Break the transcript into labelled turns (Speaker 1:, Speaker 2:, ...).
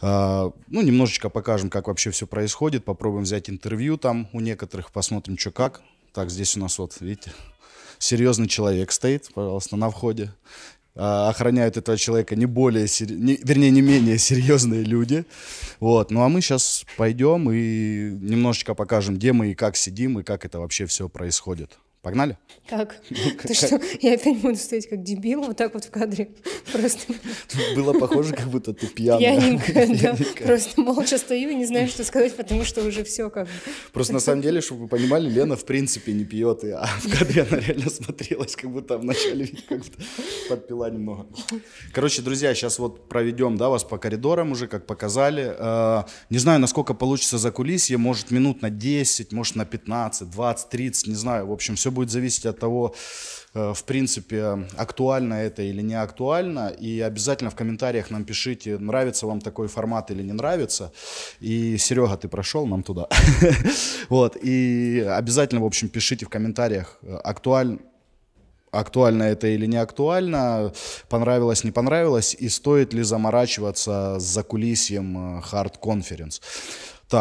Speaker 1: А, ну, немножечко покажем, как вообще все происходит, попробуем взять интервью там у некоторых, посмотрим, что как. Так, здесь у нас вот, видите, серьезный человек стоит, пожалуйста, на входе. А, охраняют этого человека не более, не, вернее, не менее серьезные люди. Вот. Ну а мы сейчас пойдем и немножечко покажем, где мы и как сидим, и как это вообще все происходит. Погнали?
Speaker 2: Как? Ну, ты что, я опять буду стоять как дебил вот так вот в кадре? Просто...
Speaker 3: Было похоже, как будто ты пьяная. Пьяненькая, да. Просто
Speaker 2: молча стою и не знаю, что сказать, потому что уже все как Просто на
Speaker 3: самом деле, чтобы вы понимали, Лена в принципе не пьет, а в кадре она реально смотрелась, как будто вначале как будто подпила немного.
Speaker 1: Короче, друзья, сейчас вот проведем, да, вас по коридорам уже, как показали. Э, не знаю, насколько получится за кулисье, может минут на 10, может на 15, 20, 30, не знаю. В общем, все будет зависеть от того, э, в принципе, актуально это или не актуально. И обязательно в комментариях нам пишите, нравится вам такой формат или не нравится. И, Серега, ты прошел нам туда. Вот. И обязательно, в общем, пишите в комментариях, э, актуально актуально это или не актуально, понравилось, не понравилось, и стоит ли заморачиваться за кулисьем хард-конференс. Э,